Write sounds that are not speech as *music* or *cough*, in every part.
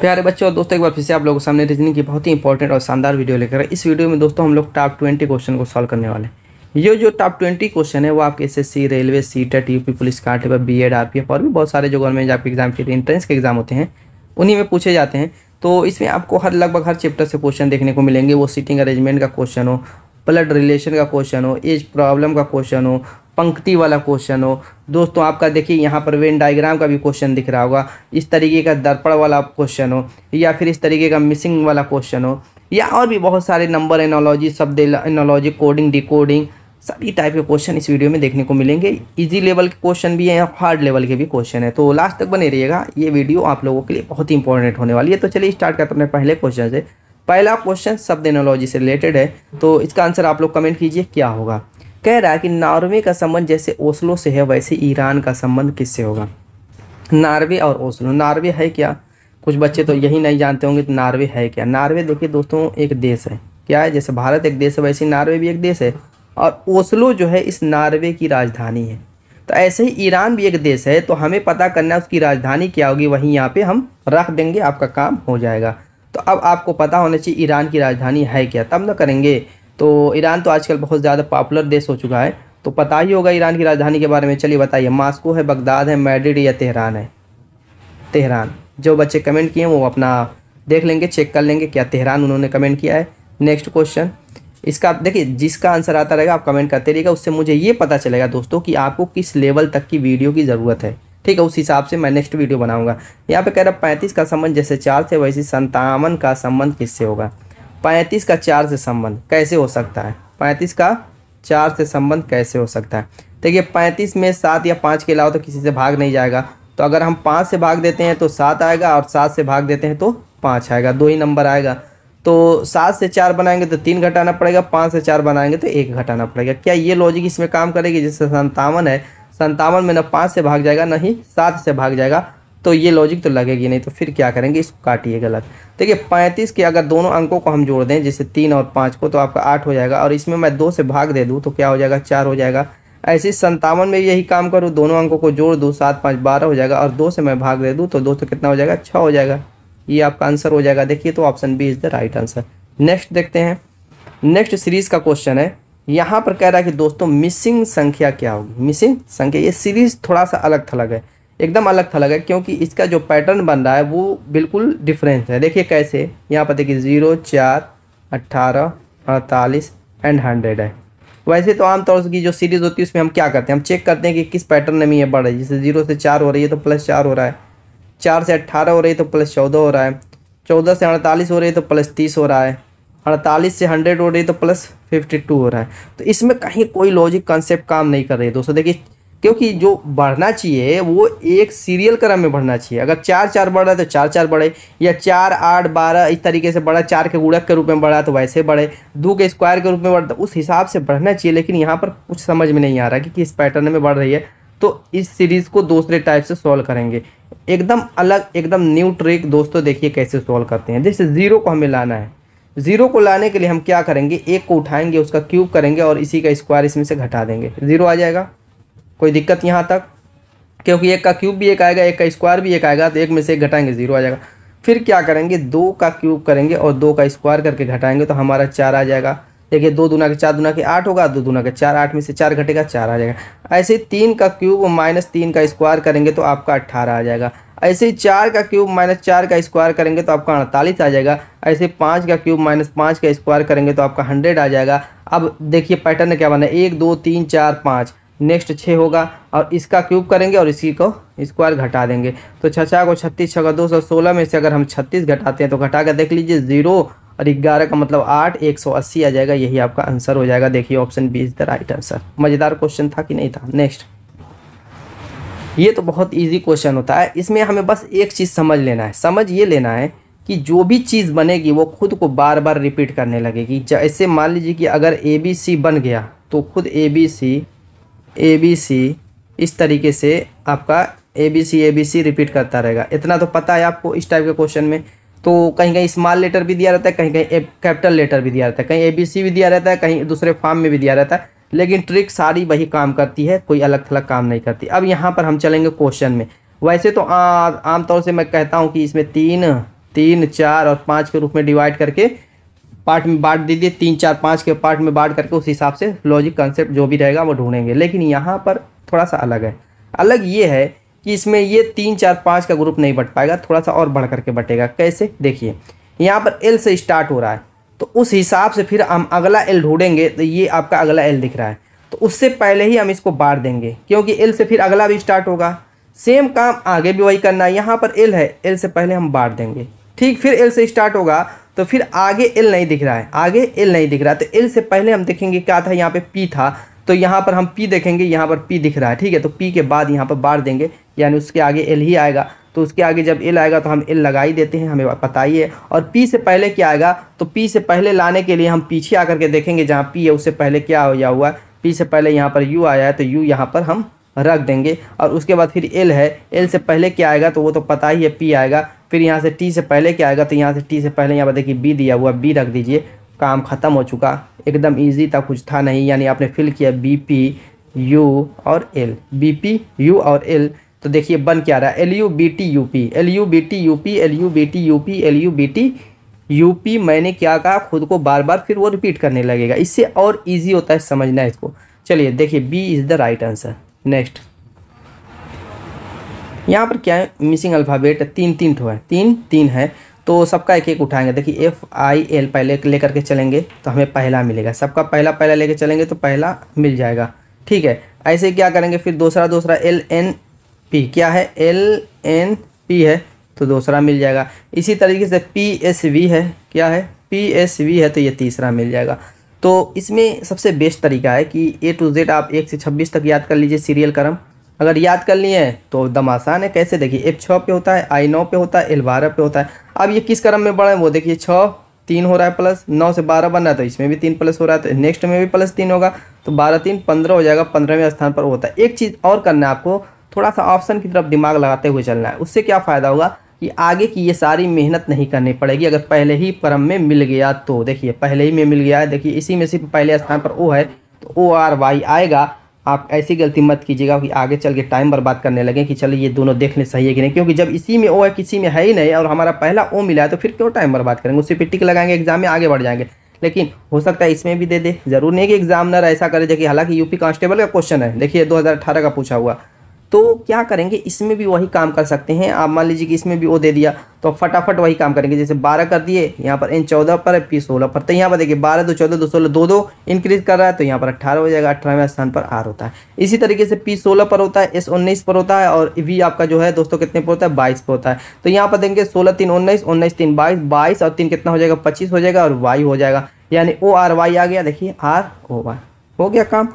प्यारे बच्चों और दोस्तों एक बार फिर से आप लोगों के सामने रीजनिंग की बहुत ही इंपॉर्टेंट और शानदार वीडियो लेकर इस वीडियो में दोस्तों हम लोग टॉप ट्वेंटी क्वेश्चन को सॉल्व करने वाले हैं ये जो टॉप ट्वेंटी क्वेश्चन है वो आपके S S C railway C TET U P police कार्ड B Ed R P F और भी बहुत सारे जो गवर्नमेंट के एग्जाम फिर इंट्रेंस के एग्जाम होते हैं उन्हीं में पूछे जाते हैं तो इसमें आपको हर लगभग हर चैप्टर से क्वेश्चन देखने को मिलेंगे वो सीटिंग अरेंजमेंट का क्वेश्चन हो ब्लड रिलेशन का क्वेश्चन हो एज प्रॉब्लम का क्वेश्चन हो पंक्ति वाला क्वेश्चन हो दोस्तों आपका देखिए यहाँ पर वेन डायग्राम का भी क्वेश्चन दिख रहा होगा इस तरीके का दर्पण वाला क्वेश्चन हो या फिर इस तरीके का मिसिंग वाला क्वेश्चन हो या और भी बहुत सारे नंबर एनोलॉजी शब्द एनोलॉजी कोडिंग डिकोडिंग सभी टाइप के क्वेश्चन इस वीडियो में देखने को मिलेंगे इजी लेवल के क्वेश्चन भी हैं हार्ड लेवल के भी क्वेश्चन हैं तो लास्ट तक बने रहिएगा ये वीडियो आप लोगों के लिए बहुत ही इंपॉर्टेंट होने वाली है तो चलिए स्टार्ट करते हैं पहले क्वेश्चन से पहला क्वेश्चन शब्द एनोलॉजी से रिलेटेड है तो इसका आंसर आप लोग कमेंट कीजिए क्या होगा कह रहा है कि नॉर्वे का संबंध जैसे ओस्लो से है वैसे ईरान का संबंध किससे होगा नॉर्वे और ओस्लो नॉर्वे है क्या कुछ बच्चे तो यही नहीं जानते होंगे कि नॉर्वे है क्या नॉर्वे देखिए दोस्तों एक देश है क्या है जैसे भारत एक देश है वैसे नॉर्वे भी एक देश है और ओस्लो जो है इस नॉर्वे की राजधानी है तो ऐसे ही ईरान भी एक देश है तो हमें पता करना है उसकी राजधानी क्या होगी वहीं यहाँ पे हम रख देंगे आपका काम हो जाएगा तो अब आपको पता होना चाहिए ईरान की राजधानी है क्या तब ना करेंगे तो ईरान तो आजकल बहुत ज़्यादा पॉपुलर देश हो चुका है तो पता ही होगा ईरान की राजधानी के बारे में चलिए बताइए मास्को है बगदाद है मैड्रिड या तेहरान है तेहरान जो बच्चे कमेंट किए हैं वो अपना देख लेंगे चेक कर लेंगे क्या तेहरान उन्होंने कमेंट किया है नेक्स्ट क्वेश्चन इसका देखिए जिसका आंसर आता रहेगा आप कमेंट करते रहिएगा उससे मुझे ये पता चलेगा दोस्तों कि आपको किस लेवल तक की वीडियो की ज़रूरत है ठीक है उस हिसाब से मैं नेक्स्ट वीडियो बनाऊंगा यहाँ पे कह रहा पैंतीस का संबंध जैसे चार से वैसे संतावन का संबंध किससे होगा पैंतीस का चार से संबंध कैसे हो सकता है पैंतीस का चार से संबंध कैसे हो सकता है देखिए पैंतीस में सात या पाँच के अलावा तो किसी से भाग नहीं जाएगा तो अगर हम पाँच से भाग देते हैं तो सात आएगा और सात से भाग देते हैं तो पाँच आएगा दो ही नंबर आएगा तो सात से चार बनाएंगे तो तीन घटाना पड़ेगा पाँच से चार बनाएंगे तो एक घटाना पड़ेगा क्या ये लॉजिक इसमें काम करेगी जैसे संतावन है संतावन में ना पाँच से भाग जाएगा ना ही सात से भाग जाएगा तो ये लॉजिक तो लगेगी नहीं तो फिर क्या करेंगे इसको काटिए गलत देखिए पैंतीस के अगर दोनों अंकों को हम जोड़ दें जैसे तीन और पाँच को तो आपका आठ हो जाएगा और इसमें मैं दो से भाग दे दूँ तो क्या हो जाएगा चार हो जाएगा ऐसे संतावन में यही काम करूँ दोनों अंकों को जोड़ दूँ सात पाँच बारह हो जाएगा और दो से मैं भाग दे दूँ तो दो से कितना हो जाएगा छः हो जाएगा ये आपका आंसर हो जाएगा देखिए तो option B is the right answer next देखते हैं नेक्स्ट सीरीज़ का क्वेश्चन है यहाँ पर कह रहा है कि दोस्तों मिसिंग संख्या क्या होगी मिसिंग संख्या ये सीरीज़ थोड़ा सा अलग थलग है एकदम अलग थलग है क्योंकि इसका जो पैटर्न बन रहा है वो बिल्कुल डिफरेंस है देखिए कैसे यहाँ पर देखिए ज़ीरो चार अट्ठारह अड़तालीस एंड हंड्रेड है वैसे तो आमतौर से की जो सीरीज़ होती है उसमें हम क्या करते हैं हम चेक करते हैं कि किस पैटर्न में ये बढ़ रही है जैसे जीरो से चार हो रही है तो प्लस चार हो रहा है चार से अट्ठारह हो रही है तो प्लस चौदह हो रहा है चौदह से अड़तालीस हो रही है तो प्लस तीस हो रहा है अड़तालीस से हंड्रेड हो रही है तो प्लस फिफ्टी टू हो रहा है तो इसमें कहीं कोई लॉजिक कंसेप्ट काम नहीं कर रही है दोस्तों देखिए क्योंकि जो बढ़ना चाहिए वो एक सीरियल क्रम में बढ़ना चाहिए अगर चार चार बढ़ रहा है तो चार चार बढ़े या चार आठ बारह इस तरीके से बढ़ा चार के गुड़क के रूप में बढ़ा तो वैसे बढ़े दो के स्क्वायर के रूप में बढ़ता तो उस हिसाब से बढ़ना चाहिए लेकिन यहाँ पर कुछ समझ में नहीं आ रहा कि किस पैटर्न में बढ़ रही है तो इस सीरीज़ को दूसरे टाइप से सॉल्व करेंगे एकदम अलग एकदम न्यू ट्रिक दोस्तों देखिए कैसे सॉल्व करते हैं जैसे ज़ीरो को हमें लाना है ज़ीरो को लाने के लिए हम क्या करेंगे एक को उठाएंगे उसका क्यूब करेंगे और इसी का स्क्वायर इसमें से घटा देंगे ज़ीरो आ जाएगा कोई दिक्कत यहाँ तक क्योंकि एक का क्यूब भी एक आएगा एक का स्क्वायर भी एक आएगा तो एक में से एक घटाएंगे जीरो आ जाएगा फिर क्या करेंगे दो का क्यूब करेंगे और दो का स्क्वायर करके घटाएंगे तो हमारा चार आ जाएगा देखिए दो दुना के चार दुना के आठ होगा दो दुना के चार आठ में से चार घटेगा चार आ जाएगा ऐसे तीन का क्यूब माइनस तीन का स्क्वायर करेंगे तो आपका अट्ठारह आ जाएगा ऐसे ही चार का क्यूब माइनस चार का स्क्वायर करेंगे तो आपका अड़तालीस आ जाएगा ऐसे पाँच का क्यूब माइनस पाँच का स्क्वायर करेंगे तो आपका हंड्रेड आ जाएगा अब देखिए पैटर्न क्या बना है एक दो तीन चार पाँच नेक्स्ट छः होगा और इसका क्यूब करेंगे और इसी को स्क्वायर घटा देंगे तो छचा को छत्तीस छः दो सौ सोलह में से अगर हम छत्तीस घटाते हैं तो घटा कर देख लीजिए ज़ीरो और ग्यारह का मतलब आठ एक सौ अस्सी आ जाएगा यही आपका आंसर हो जाएगा देखिए option B is the right answer मज़ेदार क्वेश्चन था कि नहीं था नेक्स्ट ये तो बहुत ईजी क्वेश्चन होता है इसमें हमें बस एक चीज़ समझ लेना है समझ ये लेना है कि जो भी चीज़ बनेगी वो खुद को बार बार रिपीट करने लगेगी जैसे मान लीजिए कि अगर ए बी सी बन गया तो खुद ए बी सी ए बी सी इस तरीके से आपका A B C A B C repeat करता रहेगा इतना तो पता है आपको इस टाइप के क्वेश्चन में तो कहीं कहीं स्मॉल लेटर भी दिया रहता है कहीं कहीं कैपिटल लेटर भी दिया रहता है कहीं ए बी सी भी दिया रहता है कहीं दूसरे फॉर्म में भी दिया रहता है लेकिन ट्रिक सारी वही काम करती है कोई अलग थलग काम नहीं करती अब यहाँ पर हम चलेंगे क्वेश्चन में वैसे तो आमतौर से मैं कहता हूँ कि इसमें तीन तीन चार और पाँच के रूप में डिवाइड करके पार्ट में बांट दीजिए तीन चार पाँच के पार्ट में बांट करके उस हिसाब से लॉजिक कंसेप्ट जो भी रहेगा वो ढूंढेंगे लेकिन यहाँ पर थोड़ा सा अलग है अलग ये है कि इसमें ये तीन चार पाँच का ग्रुप नहीं बट पाएगा थोड़ा सा और बढ़ करके बटेगा कैसे देखिए यहाँ पर एल से स्टार्ट हो रहा है तो उस हिसाब से फिर हम अगला एल ढूंढेंगे तो ये आपका अगला एल दिख रहा है तो उससे पहले ही हम इसको बांट देंगे क्योंकि एल से फिर अगला भी स्टार्ट होगा सेम काम आगे भी वही करना है यहाँ पर एल है एल से पहले हम बांट देंगे ठीक फिर एल से स्टार्ट होगा तो फिर आगे एल नहीं दिख रहा है आगे एल नहीं दिख रहा है तो एल से पहले हम देखेंगे क्या था यहाँ पे पी था तो यहाँ पर हम पी देखेंगे यहाँ पर पी दिख रहा है ठीक है तो पी के बाद यहाँ पर बार देंगे यानी उसके आगे एल ही आएगा तो उसके आगे जब एल आएगा तो हम एल लगा ही देते हैं हमें पता ही है और पी से पहले क्या आएगा तो पी से पहले लाने के लिए हम पीछे आकर के देखेंगे जहाँ पी है उससे पहले क्या हो या हुआ है पी से पहले यहाँ पर यू आया है तो यू यहाँ पर हम रख देंगे और उसके बाद फिर एल है एल से पहले क्या आएगा तो वो तो पता ही है पी आएगा फिर यहाँ से टी से पहले क्या आएगा तो यहाँ से टी से पहले यहाँ पर देखिए बी दिया हुआ बी रख दीजिए काम ख़त्म हो चुका एकदम ईजी था कुछ था नहीं यानी आपने फिल किया बी पी यू और एल बी पी यू और एल तो देखिए बन क्या रहा है L U B T U P L U B T U P L U B T U P L U B T U P मैंने क्या कहा खुद को बार बार फिर वो रिपीट करने लगेगा इससे और ईजी होता है समझना इसको चलिए देखिए B is the right answer next यहाँ पर क्या है मिसिंग अल्फ़ाबेट तीन तीन ठो है तीन तीन है तो सबका एक एक उठाएंगे देखिए एफ आई एल पहले लेकर के चलेंगे तो हमें पहला मिलेगा सबका पहला पहला लेकर चलेंगे तो पहला मिल जाएगा ठीक है ऐसे क्या करेंगे फिर दूसरा दूसरा एल एन पी क्या है एल एन पी है तो दूसरा मिल जाएगा इसी तरीके से पी एस वी है क्या है पी एस वी है तो ये तीसरा मिल जाएगा तो इसमें सबसे बेस्ट तरीका है कि ए टू जेड आप एक से छब्बीस तक याद कर लीजिए सीरियल क्रम अगर याद कर लिए तो दम आसान है कैसे देखिए एक छः पे होता है आई नौ पे होता है एल बारह पे होता है अब ये किस क्रम में बढ़े वो देखिए छः तीन हो रहा है प्लस नौ से बारह बन रहा है तो इसमें भी तीन प्लस हो रहा है तो नेक्स्ट में भी प्लस तीन होगा तो बारह तीन पंद्रह हो जाएगा पंद्रहवें स्थान पर होता है एक चीज़ और करना है आपको थोड़ा सा ऑप्शन की तरफ दिमाग लगाते हुए चलना है उससे क्या फ़ायदा होगा कि आगे की ये सारी मेहनत नहीं करनी पड़ेगी अगर पहले ही क्रम में मिल गया तो देखिए पहले ही में मिल गया है देखिए इसी में सिर्फ पहले स्थान पर ओ है तो ओ आर वाई आएगा आप ऐसी गलती मत कीजिएगा कि आगे चल के टाइम बर्बाद करने लगे कि चलो ये दोनों देख लें सही है कि नहीं क्योंकि जब इसी में ओ है किसी में है ही नहीं और हमारा पहला ओ मिला है तो फिर क्यों टाइम बर्बाद करेंगे उसी पर टिक लगाएंगे एग्जाम में आगे बढ़ जाएंगे लेकिन हो सकता है इसमें भी दे दे जरूर नहीं कि एग्जामनर ऐसा करे देखिए हालांकि यूपी कांस्टेबल का क्वेश्चन है देखिए दो का पूछा हुआ तो क्या करेंगे इसमें भी वही काम कर सकते हैं आप मान लीजिए कि इसमें भी वो दे दिया तो आप फटाफट वही काम करेंगे जैसे बारह कर दिए यहाँ पर इन चौदह पर फिर सोलह पर तो यहाँ पर देखिए बारह दो चौदह दो सोलह दो दो इंक्रीज कर रहा है तो यहाँ पर अट्ठारह हो जाएगा अठारहवें स्थान पर आर होता है इसी तरीके से पी सोलह पर होता है एस उन्नीस पर होता है और वी आपका जो है दोस्तों कितने पर होता है बाईस पर होता है तो यहाँ पर देंगे सोलह तीन उन्नीस उन्नीस तीन बाईस बाईस और तीन कितना हो जाएगा पच्चीस हो जाएगा और वाई हो जाएगा यानी ओ आर वाई आ गया देखिए आर ओ वाई हो गया काम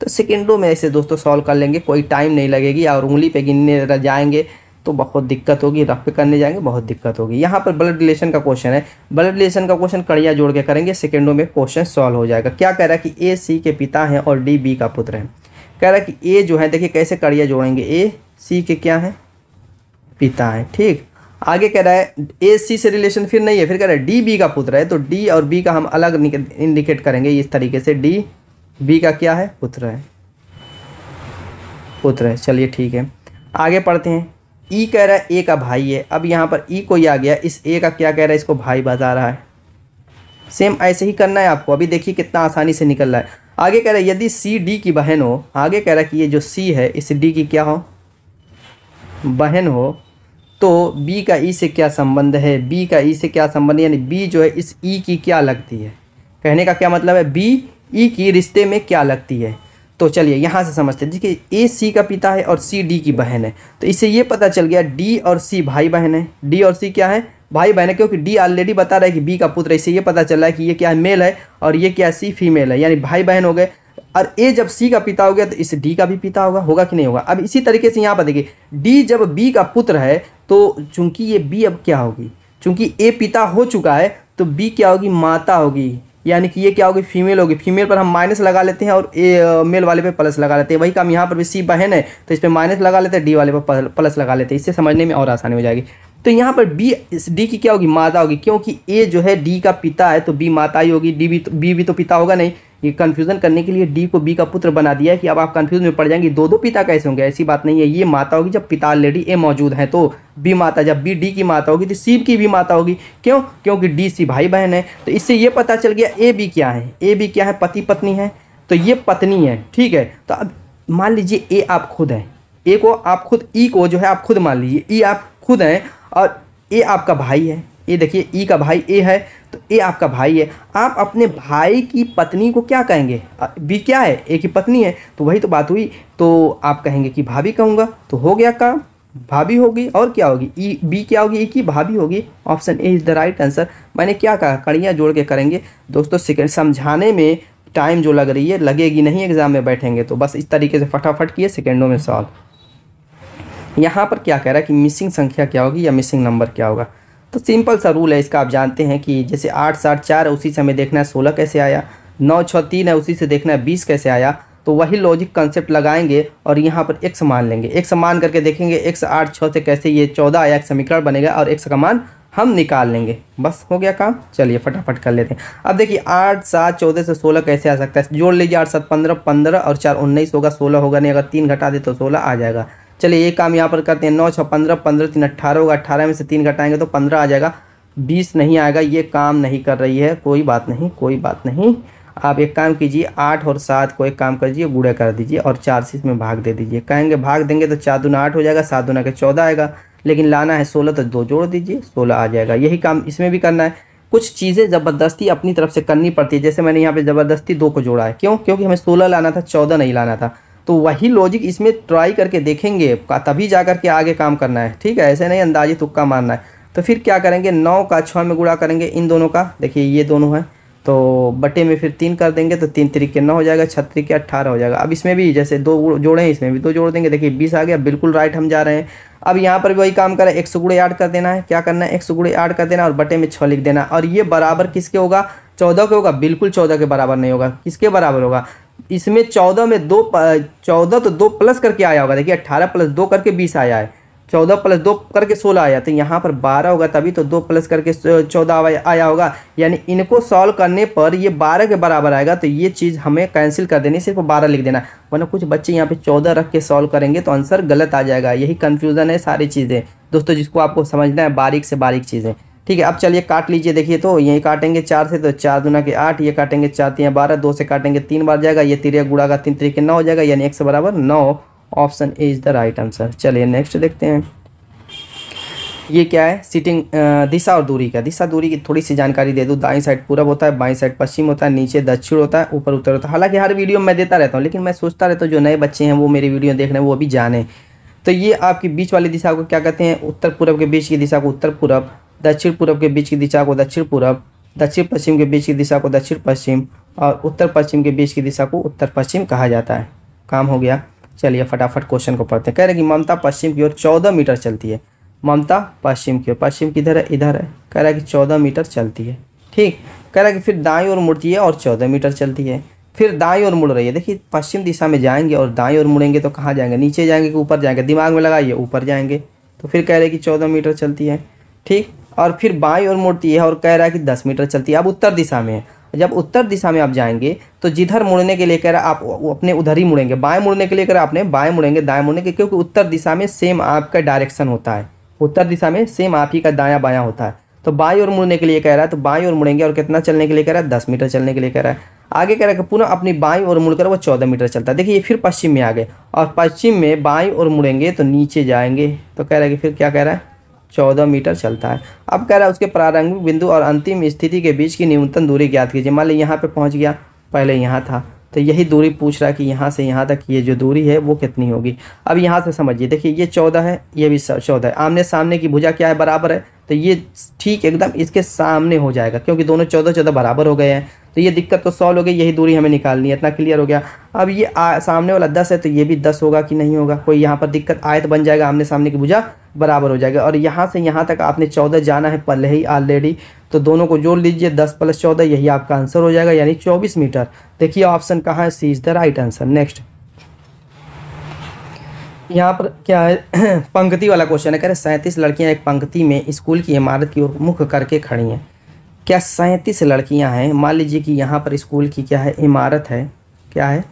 तो सेकेंडों में ऐसे दोस्तों सॉल्व कर लेंगे कोई टाइम नहीं लगेगी और उंगली पे गिनने जाएंगे तो बहुत दिक्कत होगी रफ पे करने जाएंगे बहुत दिक्कत होगी यहाँ पर ब्लड रिलेशन का क्वेश्चन है ब्लड रिलेशन का क्वेश्चन कड़िया जोड़ के करेंगे सेकेंडों में क्वेश्चन सॉल्व हो जाएगा क्या कह रहा है कि ए सी के पिता हैं और डी बी का पुत्र है कह रहा है कि ए जो है देखिए कैसे कड़िया जोड़ेंगे ए सी के क्या हैं पिता हैं ठीक आगे कह रहा है ए सी से रिलेशन फिर नहीं है फिर कह रहा है डी बी का पुत्र है तो डी और बी का हम अलग इंडिकेट करेंगे इस तरीके से डी बी का क्या है पुत्र है पुत्र है चलिए ठीक है आगे पढ़ते हैं ई कह रहा है ए का भाई है अब यहाँ पर ई कोई आ गया इस ए का क्या कह रहा है इसको भाई बता रहा है सेम ऐसे ही करना है आपको अभी देखिए कितना आसानी से निकल रहा है आगे कह रहा है यदि सी डी की बहन हो आगे कह रहा है कि ये जो सी है इस डी की क्या हो बहन हो तो बी का ई से क्या संबंध है बी का ई से क्या संबंध यानी बी जो है इस ई की क्या लगती है कहने का क्या मतलब है बी ई e की रिश्ते में क्या लगती है तो चलिए यहाँ से समझते हैं देखिए ए सी का पिता है और सी डी की बहन है तो इससे ये पता चल गया डी और सी भाई बहन है डी और सी क्या है भाई बहन है क्योंकि डी ऑलरेडी बता रहा है कि बी का पुत्र है इससे ये पता चल रहा है कि ये क्या है मेल है और ये क्या सी फीमेल है यानी भाई बहन हो गए और ए जब सी का पिता हो गया तो इससे डी का भी पिता होगा होगा कि नहीं होगा अब इसी तरीके से यहाँ पर देखिए डी जब बी का पुत्र है तो चूंकि ये बी अब क्या होगी चूंकि ए पिता हो चुका है तो बी क्या होगी माता होगी यानी कि ये क्या होगी फीमेल होगी फीमेल पर हम माइनस लगा लेते हैं और ए, मेल वाले पे प्लस लगा लेते हैं वही काम यहाँ पर भी सी बहन है तो इस पर माइनस लगा लेते हैं डी वाले पर प्लस लगा लेते हैं इससे समझने में और आसानी हो जाएगी तो यहाँ पर बी डी की क्या होगी माता होगी क्योंकि ए जो है डी का पिता है तो बी माता ही होगी डी भी तो बी भी तो पिता होगा नहीं ये कन्फ्यूजन करने के लिए डी को बी का पुत्र बना दिया कि अब आप कन्फ्यूज में पड़ जाएंगे दो दो पिता कैसे होंगे ऐसी बात नहीं है ये माता होगी जब पिता ऑलरेडी ए मौजूद हैं तो बी माता जब बी डी की माता होगी तो सी की भी माता होगी क्यों क्योंकि डी सी भाई बहन है तो इससे ये पता चल गया ए बी क्या है ए बी क्या है पति पत्नी है तो ये पत्नी है ठीक है तो अब मान लीजिए ए आप खुद हैं ए को आप खुद ई e को जो है आप खुद मान लीजिए ई e आप खुद हैं और ए आपका भाई है ये देखिए ई e का भाई ए है तो ये आपका भाई है आप अपने भाई की पत्नी को क्या कहेंगे बी क्या है एक ही पत्नी है तो वही तो बात हुई तो आप कहेंगे कि भाभी कहूँगा तो हो गया काम भाभी होगी और क्या होगी ई बी क्या होगी ई की भाभी होगी option A is the right answer मैंने क्या कहा कड़ियाँ जोड़ के करेंगे दोस्तों सेकेंड समझाने में टाइम जो लग रही है लगेगी नहीं एग्ज़ाम में बैठेंगे तो बस इस तरीके से फटाफट किए सेकेंडों में सॉल्व यहाँ पर क्या कह रहा है कि मिसिंग संख्या क्या होगी या मिसिंग नंबर क्या होगा तो सिंपल सा रूल है इसका आप जानते हैं कि जैसे आठ साठ चार है उसी से हमें देखना है सोलह कैसे आया नौ छः तीन है उसी से देखना है बीस कैसे आया तो वही लॉजिक कंसेप्ट लगाएंगे और यहाँ पर एक समान लेंगे एक समान करके देखेंगे से आठ छः से कैसे ये चौदह आया एक समीकरण बनेगा और एक से कमान हम निकाल लेंगे बस हो गया काम चलिए फटाफट कर लेते हैं अब देखिए आठ सात चौदह से सोलह कैसे आ सकता है जोड़ लीजिए आठ सात पंद्रह पंद्रह और चार उन्नीस होगा सोलह होगा नहीं अगर तीन घटा दे तो सोलह आ जाएगा चलिए ये काम यहाँ पर करते हैं नौ छः पंद्रह पंद्रह तीन अट्ठारह होगा अट्ठारह में से तीन घटाएंगे तो पंद्रह आ जाएगा बीस नहीं आएगा ये काम नहीं कर रही है कोई बात नहीं कोई बात नहीं आप एक काम कीजिए आठ और सात को एक काम दीजिए गुड़े कर दीजिए और चार से इसमें भाग दे दीजिए कहेंगे भाग देंगे तो चार दुना आठ हो जाएगा सात दुना के चौदह आएगा लेकिन लाना है सोलह तो दो जोड़ दीजिए सोलह आ जाएगा यही काम इसमें भी करना है कुछ चीज़ें ज़बरदस्ती अपनी तरफ से करनी पड़ती है जैसे मैंने यहाँ पे ज़बरदस्ती दो को जोड़ा है क्यों क्योंकि हमें सोलह लाना था चौदह नहीं लाना था तो वही लॉजिक इसमें ट्राई करके देखेंगे तभी जा करके आगे काम करना है ठीक है ऐसे नहीं अंदाजी तुक्का मारना है तो फिर क्या करेंगे नौ का छः में गुड़ा करेंगे इन दोनों का देखिए ये दोनों हैं तो बटे में फिर तीन कर देंगे तो तीन तरीके नौ हो जाएगा छत्तीस तरीके अट्ठारह हो जाएगा अब इसमें भी जैसे दो जोड़े हैं इसमें भी दो जोड़ देंगे देखिए बीस आ गया बिल्कुल राइट हम जा रहे हैं अब यहाँ पर भी वही काम करें एक सौ गुड़े ऐड कर देना है क्या करना है एक सौ गुड़े ऐड कर देना और बटे में छः लिख देना और ये बराबर किसके होगा चौदह के होगा बिल्कुल चौदह के बराबर नहीं होगा किसके बराबर होगा इसमें चौदह में दो चौदह तो दो प्लस करके आया होगा देखिए अट्ठारह प्लस दो करके बीस आया है चौदह प्लस दो करके सोलह आया तो यहाँ पर बारह होगा तभी तो दो प्लस करके चौदह आया होगा यानी इनको सॉल्व करने पर ये बारह के बराबर आएगा तो ये चीज़ हमें कैंसिल कर देनी सिर्फ बारह लिख देना वरना कुछ बच्चे यहाँ पे चौदह रख के सॉल्व करेंगे तो आंसर गलत आ जाएगा यही कन्फ्यूज़न है सारी चीज़ें दोस्तों जिसको आपको समझना है बारीक से बारीक चीज़ें ठीक है अब चलिए काट लीजिए देखिए तो यही काटेंगे चार से तो चार दुना के आठ ये काटेंगे चार तीन बारह दो से काटेंगे तीन बार जाएगा ये तिरिया गुड़ा का तीन तरीके नौ हो जाएगा यानी एक से बराबर नौ option A is the right answer चलिए नेक्स्ट देखते हैं ये क्या है सीटिंग दिशा और दूरी का दिशा दूरी की थोड़ी सी जानकारी दे दूँ दाई साइड पूरब होता है बाई साइड पश्चिम होता है नीचे दक्षिण होता है ऊपर उत्तर होता है हालांकि हर वीडियो में देता रहता हूँ लेकिन मैं सोचता रहता हूँ जो नए बच्चे हैं वो मेरी वीडियो देख रहे हैं वो अभी जाने तो ये आपकी बीच वाली दिशा को क्या कहते हैं उत्तर पूर्व के बीच की दिशा को उत्तर पूर्व दक्षिण पूर्व के बीच की दिशा को दक्षिण पूर्व दक्षिण पश्चिम के बीच की दिशा को दक्षिण पश्चिम और उत्तर पश्चिम के बीच की दिशा को उत्तर पश्चिम कहा जाता है काम हो गया चलिए फटाफट क्वेश्चन को पढ़ते हैं कह रहे कि ममता पश्चिम की ओर चौदह मीटर चलती है ममता पश्चिम की ओर पश्चिम किधर है इधर है कह रहा है कि चौदह मीटर चलती है ठीक कह रहा है कि फिर दाई ओर मुड़ती है और चौदह मीटर चलती है फिर दाई ओर मुड़ रही है देखिए पश्चिम दिशा में जाएंगे और दाई ओर मुड़ेंगे तो कहाँ जाएंगे नीचे जाएंगे कि ऊपर जाएंगे दिमाग में लगाइए ऊपर जाएंगे तो फिर कह रहे कि चौदह मीटर चलती है ठीक और फिर बाई और मुड़ती है और कह रहा है कि दस मीटर चलती है अब उत्तर दिशा में है जब उत्तर दिशा में आप जाएंगे तो जिधर मुड़ने के लिए कह रहा आप अपने उधर ही मुड़ेंगे बाएं मुड़ने के लिए कह रहा आपने बाएं मुड़ेंगे दाएं मुड़ने के क्योंकि उत्तर दिशा में सेम आपका डायरेक्शन होता है उत्तर दिशा में सेम आप ही का दायां बायां होता है तो बाई और मुड़ने के लिए कह रहा है तो बाई और मुड़ेंगे और कितना चलने के लिए कह रहा है दस मीटर चलने के लिए कह रहा है आगे कह रहा है कि पुनः अपनी बाई और मुड़कर वो चौदह मीटर चलता है देखिए फिर पश्चिम में आ गए और पश्चिम में बाई और मुड़ेंगे तो नीचे जाएंगे तो कह रहा है कि फिर क्या कह रहा है चौदह मीटर चलता है अब कह रहा है उसके प्रारंभिक बिंदु और अंतिम स्थिति के बीच की न्यूनतम दूरी ज्ञात कीजिए मान ली यहाँ पर पहुँच गया पहले यहाँ था तो यही दूरी पूछ रहा है कि यहाँ से यहाँ तक ये जो दूरी है वो कितनी होगी अब यहाँ से समझिए देखिए ये चौदह है ये भी चौदह है आमने सामने की भुजा क्या है बराबर है तो ये ठीक एकदम इसके सामने हो जाएगा क्योंकि दोनों चौदह चौदह बराबर हो गए हैं तो ये दिक्कत तो सॉल्व हो गई यही दूरी हमें निकालनी है इतना क्लियर हो गया अब ये आ, सामने वाला दस है तो ये भी दस होगा कि नहीं होगा कोई यहाँ पर दिक्कत आए तो बन जाएगा आमने सामने की भुजा बराबर हो जाएगा और यहाँ से यहाँ तक आपने चौदह जाना है पहले ही ऑलरेडी तो दोनों को जोड़ लीजिए दस प्लस चौदह यही आपका आंसर हो जाएगा यानी चौबीस मीटर देखिए ऑप्शन कहाँ है C is the right answer next यहाँ पर क्या है *clears throat* पंक्ति वाला क्वेश्चन है कह रहे सैंतीस लड़कियाँ एक पंक्ति में स्कूल की इमारत की ओर मुख करके खड़ी हैं क्या सैंतीस लड़कियाँ हैं मान लीजिए कि यहाँ पर स्कूल की क्या है इमारत है क्या है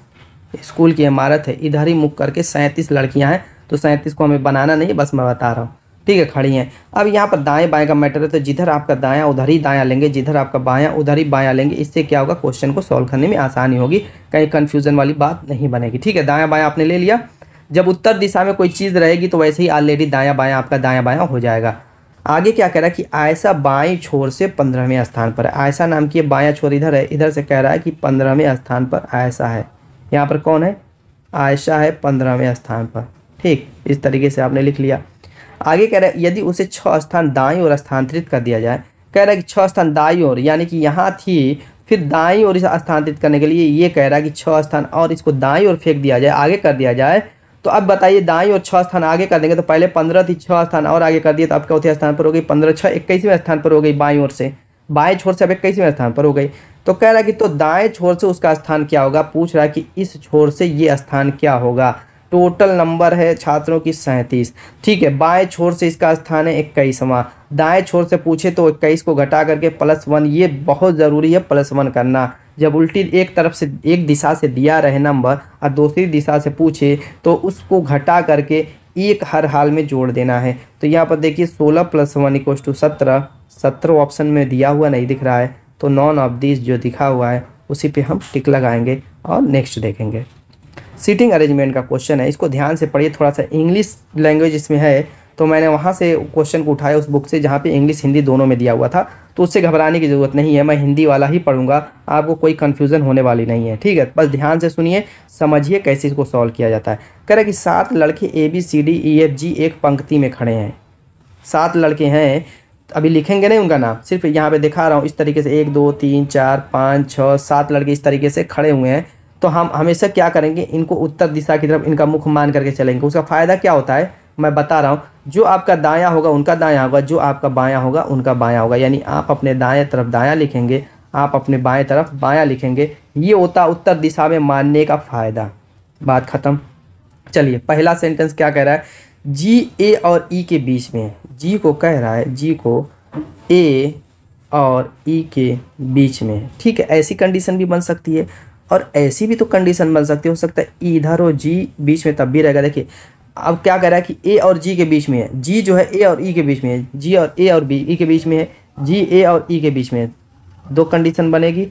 स्कूल की इमारत है इधर ही मुख करके सैंतीस लड़कियाँ हैं तो सैंतीस को हमें बनाना नहीं है बस मैं बता रहा हूँ ठीक है खड़ी हैं अब यहाँ पर दाएँ बाएँ का मैटर है तो जिधर आपका दाया उधर ही दाया लेंगे जिधर आपका बायाँ उधर ही बायाँ लेंगे इससे क्या होगा क्वेश्चन को सॉल्व करने में आसानी होगी कहीं कन्फ्यूजन वाली बात नहीं बनेगी ठीक है दाया बाया आपने ले लिया जब उत्तर दिशा में कोई चीज़ रहेगी तो वैसे ही ऑलरेडी दायां बायां आपका दायां बायां हो जाएगा आगे क्या कह रहा है कि आयसा बाएं छोर से पंद्रहवें स्थान पर है आयसा नाम की बायां छोर इधर है इधर से कह रहा है कि पंद्रहवें स्थान पर आयसा है यहाँ पर कौन है आयशा है पंद्रहवें स्थान पर ठीक इस तरीके से आपने लिख लिया आगे कह रहा है यदि उसे छः स्थान दाएँ और स्थानांतरित कर दिया जाए कह रहा है कि छः स्थान दाई और यानी कि यहाँ थी फिर दाई और इसे स्थानांतरित करने के लिए ये कह रहा है कि छः स्थान और इसको दाई और फेंक दिया जाए आगे कर दिया जाए तो अब बताइए दाई और छः स्थान आगे कर देंगे तो पहले पंद्रह थी छः स्थान और आगे कर दिए तो आप चौथे स्थान पर हो गई पंद्रह छः इक्कीसवें स्थान पर हो गई बाई ओर से बाएं छोर से अब इक्कीसवें स्थान पर हो गई तो कह रहा है कि तो दाएं छोर से उसका स्थान क्या होगा पूछ रहा है कि इस छोर से ये स्थान क्या होगा टोटल नंबर है छात्रों की सैंतीस ठीक है बाएं छोर से इसका स्थान है इक्कीसवां दाएं छोर से पूछे तो इक्कीस को घटा करके प्लस वन ये बहुत ज़रूरी है प्लस वन करना जब उल्टी एक तरफ से एक दिशा से दिया रहे नंबर और दूसरी दिशा से पूछे तो उसको घटा करके एक हर हाल में जोड़ देना है तो यहाँ पर देखिए सोलह प्लस वन इक्व टू सत्रह सत्रह ऑप्शन में दिया हुआ नहीं दिख रहा है तो नॉन ऑफ दिस जो दिखा हुआ है उसी पे हम टिक लगाएंगे और नेक्स्ट देखेंगे सीटिंग अरेंजमेंट का क्वेश्चन है इसको ध्यान से पढ़िए थोड़ा सा इंग्लिश लैंग्वेज इसमें है तो मैंने वहाँ से क्वेश्चन को उठाया उस बुक से जहाँ पे इंग्लिश हिंदी दोनों में दिया हुआ था तो उससे घबराने की ज़रूरत नहीं है मैं हिंदी वाला ही पढ़ूंगा आपको कोई कन्फ्यूज़न होने वाली नहीं है ठीक है बस ध्यान से सुनिए समझिए कैसे इसको सॉल्व किया जाता है कह रहे कि सात लड़के A B C D E F G एक पंक्ति में खड़े हैं सात लड़के हैं अभी लिखेंगे नहीं उनका नाम सिर्फ यहाँ पे दिखा रहा हूँ इस तरीके से एक दो तीन चार पाँच छः सात लड़के इस तरीके से खड़े हुए हैं तो हम हमेशा क्या करेंगे इनको उत्तर दिशा की तरफ इनका मुख मान करके चलेंगे उसका फ़ायदा क्या होता है मैं बता रहा हूँ जो आपका दायां होगा उनका दायां होगा जो आपका बायां होगा उनका बायां होगा यानी आप अपने दाएं तरफ दायां लिखेंगे आप अपने बाएं तरफ बायां लिखेंगे ये होता उत्तर दिशा में मानने का फ़ायदा बात ख़त्म चलिए पहला सेंटेंस क्या कह रहा है जी ए और ई e के बीच में जी को कह रहा है जी को ए और ई e के बीच में ठीक है ऐसी कंडीशन भी बन सकती है और ऐसी भी तो कंडीशन बन सकती है हो सकता है इधर हो जी बीच में तब भी रहेगा देखिए अब क्या कह रहा है कि ए और जी के बीच में है जी जो है ए और ई e के बीच में है जी और ए और बी ई e के बीच में है जी ए और ई e के बीच में है दो कंडीशन बनेगी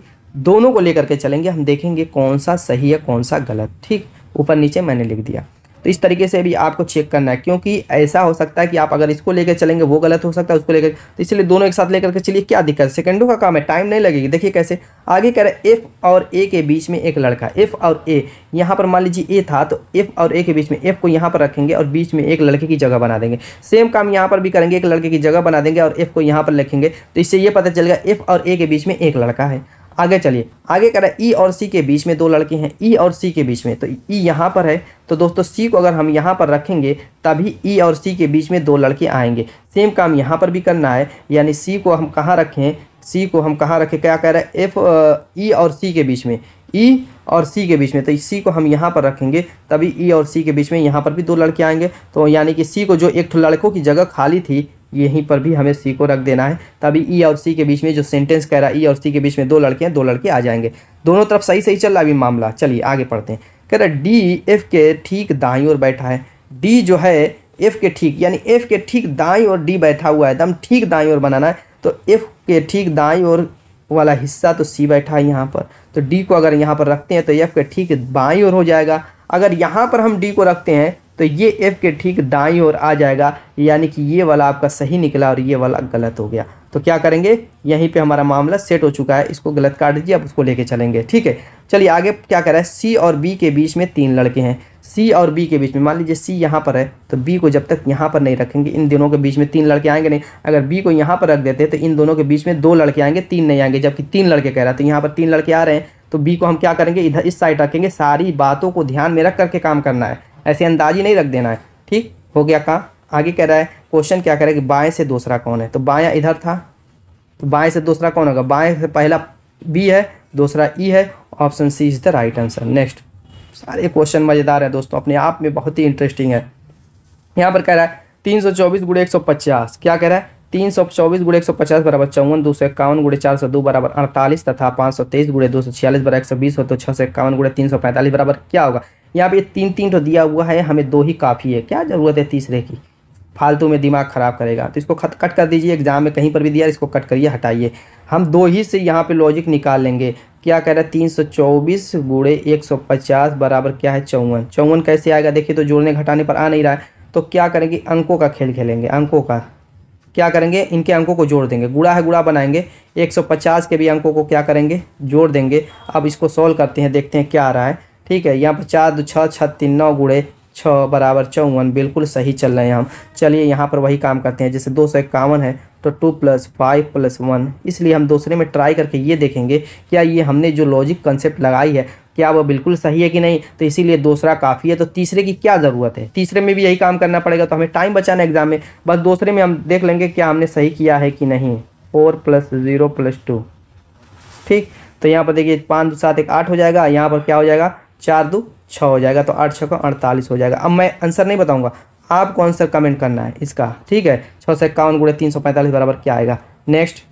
दोनों को लेकर के चलेंगे हम देखेंगे कौन सा सही है कौन सा गलत ठीक ऊपर नीचे मैंने लिख दिया तो इस तरीके से भी आपको चेक करना है क्योंकि ऐसा हो सकता है कि आप अगर इसको लेकर चलेंगे वो गलत हो सकता है उसको लेकर तो इसलिए दोनों एक साथ लेकर के चलिए क्या दिक्कत सेकेंडों का काम है टाइम नहीं लगेगी देखिए कैसे आगे कह रहे एफ़ और ए के बीच में एक लड़का एफ़ और ए यहाँ पर मान लीजिए ए था तो एफ़ और ए के बीच में एफ़ को यहाँ पर रखेंगे और बीच में एक लड़के की जगह बना देंगे सेम काम यहाँ पर भी करेंगे एक लड़के की जगह बना देंगे और एफ़ को यहाँ पर लिखेंगे तो इससे ये पता चलेगा एफ़ और ए के बीच में एक लड़का है आगे चलिए आगे कह रहा है ई और सी के बीच में दो लड़के हैं ई और सी के बीच में तो ई यहाँ पर है तो दोस्तों सी को अगर हम यहाँ पर रखेंगे तभी ई और सी के बीच में दो लड़के आएंगे सेम काम यहाँ पर भी करना है यानी सी को हम कहाँ रखें सी को हम कहाँ रखें क्या कह रहा है एफ ई और सी के बीच में ई और सी के बीच में तो सी को हम यहाँ पर रखेंगे तभी ई और सी के बीच में यहाँ पर भी दो लड़के आएंगे तो यानी कि सी को जो एक लड़कों की जगह खाली थी यहीं पर भी हमें सी को रख देना है तभी ई और सी के बीच में जो सेंटेंस कह रहा है ई और सी के बीच में दो लड़के हैं दो लड़के आ जाएंगे दोनों तरफ सही सही चल रहा अभी मामला चलिए आगे पढ़ते हैं कह रहा है डी एफ के ठीक दाई और बैठा है डी जो है एफ के ठीक यानी एफ के ठीक दाई और डी बैठा हुआ है एकदम ठीक दाई और बनाना है तो एफ के ठीक दाई और वाला हिस्सा तो सी बैठा है यहाँ पर तो डी को अगर यहाँ पर रखते हैं तो एफ के ठीक बाई और हो जाएगा अगर यहाँ पर हम डी को रखते हैं तो ये एफ़ के ठीक दाई और आ जाएगा यानी कि ये वाला आपका सही निकला और ये वाला गलत हो गया तो क्या करेंगे यहीं पे हमारा मामला सेट हो चुका है इसको गलत काट दीजिए अब उसको लेके चलेंगे ठीक है चलिए आगे क्या करा है सी और बी के बीच में तीन लड़के हैं सी और बी के बीच में मान लीजिए सी यहाँ पर है तो बी को जब तक यहाँ पर नहीं रखेंगे इन दोनों के बीच में तीन लड़के आएंगे नहीं अगर बी को यहाँ पर रख देते तो इन दोनों के बीच में दो लड़के आएंगे तीन नहीं आएंगे जबकि तीन लड़के कह रहा तो यहाँ पर तीन लड़के आ रहे हैं तो बी को हम क्या करेंगे इधर इस साइड रखेंगे सारी बातों को ध्यान में रख करके काम करना है ऐसे अंदाजी नहीं रख देना है ठीक हो गया काम आगे कह रहा है क्वेश्चन क्या कि बाएँ से दूसरा कौन है तो बाया इधर था तो बाएँ से दूसरा कौन होगा बाएँ से पहला बी है दूसरा ई e है option C is the right answer next सारे क्वेश्चन मज़ेदार है दोस्तों अपने आप में बहुत ही इंटरेस्टिंग है यहाँ पर कह रहा है तीन सौ चौबीस गुड़े एक सौ पचास क्या कह रहा है तीन सौ चौबीस गुड़े एक सौ पचास बराबर चौवन दो सौ इक्यावन गुड़े चार सौ दो बराबर अड़तालीस तथा पाँच सौ तेईस गुड़े दो सौ छियालीस बराबर एक सौ बीस हो तो छः सौ इक्यावन गुड़े तीन सौ पैंतालीस बराबर क्या होगा यहाँ पे तीन तीन तो दिया हुआ है हमें दो ही काफ़ी है क्या ज़रूरत है तीसरे की फालतू में दिमाग ख़राब करेगा तो इसको खत कट कर दीजिए एग्ज़ाम में कहीं पर भी दिया इसको कट करिए हटाइए हम दो ही से यहाँ पे लॉजिक निकाल लेंगे क्या कह रहा है तीन सौ चौबीस बूढ़े एक सौ पचास बराबर क्या है चौवन चौवन कैसे आएगा देखिए तो जोड़ने घटाने पर आ नहीं रहा है तो क्या करेंगे अंकों का खेल खेलेंगे अंकों का क्या करेंगे इनके अंकों को जोड़ देंगे गुड़ा है गुड़ा बनाएंगे 150 के भी अंकों को क्या करेंगे जोड़ देंगे अब इसको सॉल्व करते हैं देखते हैं क्या आ रहा है ठीक है यहाँ पर चार दो छः छः तीन नौ गुड़े छः बराबर चौवन बिल्कुल सही चल रहे हैं हम चलिए यहाँ पर वही काम करते हैं जैसे दो सौ इक्यावन है तो two plus five plus one इसलिए हम दूसरे में ट्राई करके ये देखेंगे क्या ये हमने जो लॉजिक कंसेप्ट लगाई है क्या वो बिल्कुल सही है कि नहीं तो इसीलिए दूसरा काफ़ी है तो तीसरे की क्या ज़रूरत है तीसरे में भी यही काम करना पड़ेगा तो हमें टाइम बचाना एग्ज़ाम में बस दूसरे में हम देख लेंगे क्या हमने सही किया है कि नहीं four plus zero plus two ठीक तो यहाँ पर देखिए पाँच दो सात एक आठ हो जाएगा यहाँ पर क्या हो जाएगा चार दो छः हो जाएगा तो आठ छः का अड़तालीस हो जाएगा अब मैं आंसर नहीं बताऊंगा आपको आंसर कमेंट करना है इसका ठीक है छः सौ इक्यावन गुड़े तीन सौ पैंतालीस बराबर क्या आएगा नेक्स्ट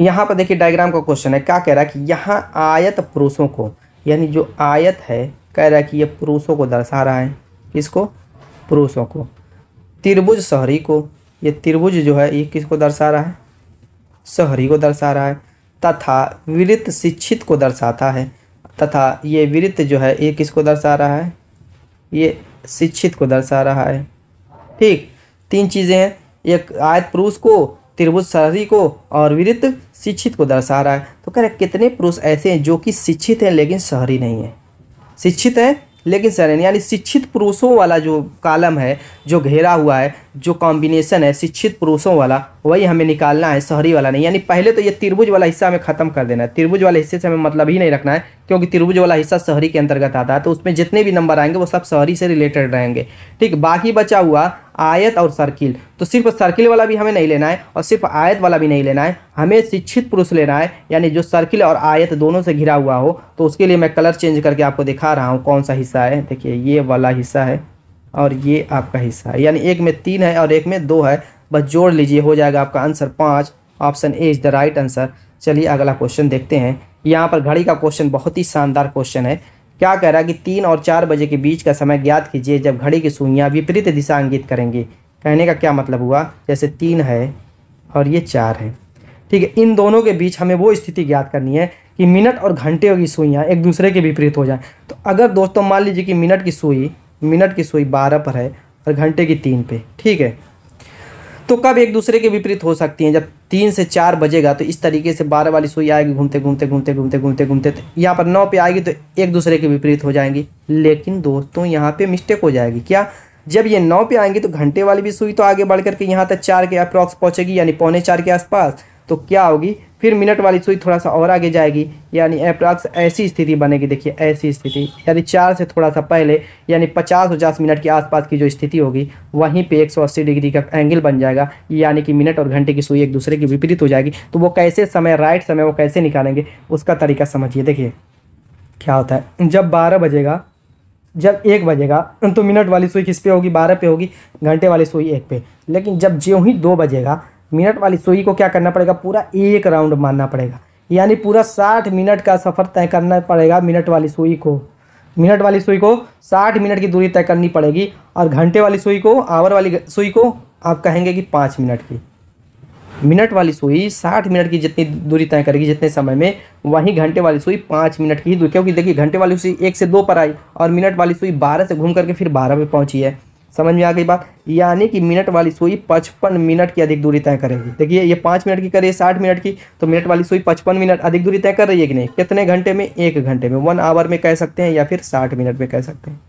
यहाँ पर देखिए डायग्राम का क्वेश्चन है क्या कह रहा है कि यहाँ आयत पुरुषों को यानी जो आयत है कह रहा है कि ये पुरुषों को दर्शा रहा है किसको पुरुषों को त्रिभुज शहरी को ये त्रिभुज जो है ये किसको दर्शा रहा है शहरी को दर्शा रहा है तथा वृत्त शिक्षित को दर्शाता है तथा ये वृत्त जो है ये किसको दर्शा रहा है ये शिक्षित को दर्शा रहा है ठीक तीन चीज़ें हैं एक आयत पुरुष को त्रिभुज शहरी को और वृत्त शिक्षित को दर्शा रहा है तो कह रहे कितने पुरुष ऐसे हैं जो कि शिक्षित हैं लेकिन शहरी नहीं है शिक्षित हैं लेकिन शहरी यानी शिक्षित पुरुषों वाला जो कालम है जो घेरा हुआ है जो कॉम्बिनेशन है शिक्षित पुरुषों वाला वही हमें निकालना है शहरी वाला नहीं यानी पहले तो ये त्रिभुज वाला हिस्सा हमें ख़त्म कर देना है त्रिभुज वाले हिस्से से हमें मतलब ही नहीं रखना है क्योंकि त्रिभुज वाला हिस्सा शहरी के अंतर्गत आता है तो उसमें जितने भी नंबर आएंगे वो सब शहरी से रिलेटेड रहेंगे ठीक बाकी बचा हुआ आयत और सर्किल तो सिर्फ सर्किल वाला भी हमें नहीं लेना है और सिर्फ आयत वाला भी नहीं लेना है हमें शिक्षित पुरुष लेना है यानी जो सर्किल और आयत दोनों से घिरा हुआ हो तो उसके लिए मैं कलर चेंज करके आपको दिखा रहा हूँ कौन सा हिस्सा है देखिए ये वाला हिस्सा है और ये आपका हिस्सा है यानी एक में तीन है और एक में दो है बस जोड़ लीजिए हो जाएगा आपका आंसर पाँच option A is the right answer चलिए अगला क्वेश्चन देखते हैं यहाँ पर घड़ी का क्वेश्चन बहुत ही शानदार क्वेश्चन है क्या कह रहा है कि तीन और चार बजे के बीच का समय ज्ञात कीजिए जब घड़ी की सुइयाँ विपरीत दिशा इंगित करेंगी कहने का क्या मतलब हुआ जैसे तीन है और ये चार है ठीक है इन दोनों के बीच हमें वो स्थिति ज्ञात करनी है कि मिनट और घंटे की सुइयाँ एक दूसरे के विपरीत हो जाएं तो अगर दोस्तों मान लीजिए कि मिनट की सुई मिनट की सुई बारह पर है और घंटे की तीन पे ठीक है तो कब एक दूसरे के विपरीत हो सकती हैं जब तीन से चार बजेगा तो इस तरीके से बारह वाली सुई आएगी घूमते घूमते घूमते घूमते घूमते घूमते तो यहाँ पर नौ पे आएगी तो एक दूसरे के विपरीत हो जाएंगी लेकिन दोस्तों यहाँ पे मिस्टेक हो जाएगी क्या जब ये नौ पे आएंगी तो घंटे वाली भी सुई तो आगे बढ़ करके यहाँ तक चार के अप्रॉक्स पहुँचेगी यानी पौने चार के आसपास तो क्या होगी फिर मिनट वाली सुई थोड़ा सा और आगे जाएगी यानी अप्रॉक्स ऐसी स्थिति बनेगी देखिए ऐसी स्थिति यानी चार से थोड़ा सा पहले यानी पचास उचास मिनट के आसपास की जो स्थिति होगी वहीं पे 180 डिग्री का एंगल बन जाएगा यानी कि मिनट और घंटे की सुई एक दूसरे की विपरीत हो जाएगी तो वो कैसे समय राइट समय वो कैसे निकालेंगे उसका तरीका समझिए देखिए क्या होता है जब बारह बजेगा जब एक बजेगा तो मिनट वाली सुई किस पे होगी बारह पे होगी घंटे वाली सुई एक पे लेकिन जब ज्यों ही दो बजेगा मिनट वाली सुई को क्या करना पड़ेगा पूरा एक राउंड मारना पड़ेगा यानी पूरा साठ मिनट का सफ़र तय करना पड़ेगा मिनट वाली सुई को मिनट वाली सुई को साठ मिनट की दूरी तय करनी पड़ेगी और घंटे वाली सुई को आवर वाली सुई को आप कहेंगे कि पाँच मिनट की मिनट वाली सुई साठ मिनट की जितनी दूरी तय करेगी जितने समय में वहीं घंटे वाली सुई पाँच मिनट की ही दूरी क्योंकि देखिए घंटे वाली सुई एक से दो पर आई और मिनट वाली सुई बारह से घूम करके फिर बारह पे पहुंची है समझ में आ गई बात यानी कि मिनट वाली सुई पचपन मिनट की अधिक दूरी तय करेगी देखिए ये पाँच मिनट की करे साठ मिनट की तो मिनट वाली सुई पचपन मिनट अधिक दूरी तय कर रही है कि नहीं कितने घंटे में एक घंटे में वन आवर में कह सकते हैं या फिर साठ मिनट में कह सकते हैं